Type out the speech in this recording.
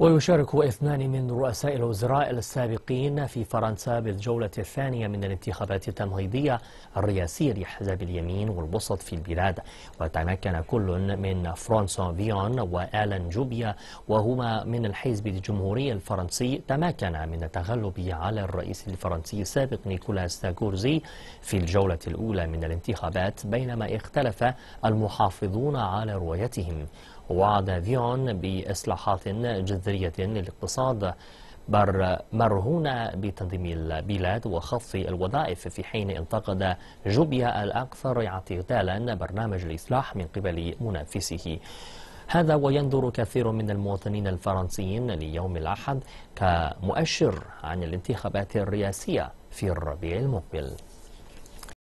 ويشارك اثنان من رؤساء الوزراء السابقين في فرنسا بالجولة الثانية من الانتخابات التمهيدية الرئاسية لحزب اليمين والوسط في البلاد وتمكن كل من فرانسون فيون وآلان جوبيا وهما من الحزب الجمهوري الفرنسي تمكن من التغلب على الرئيس الفرنسي السابق نيكولاس ساكورزي في الجولة الأولى من الانتخابات بينما اختلف المحافظون على رؤيتهم وعد فيون بإصلاحات جذرية للاقتصاد بر مرهونة بتنظيم البلاد وخفض الوظائف في حين انتقد جوبيا الأكثر اعتدالا برنامج الإصلاح من قبل منافسه هذا وينظر كثير من المواطنين الفرنسيين ليوم الأحد كمؤشر عن الانتخابات الرئاسية في الربيع المقبل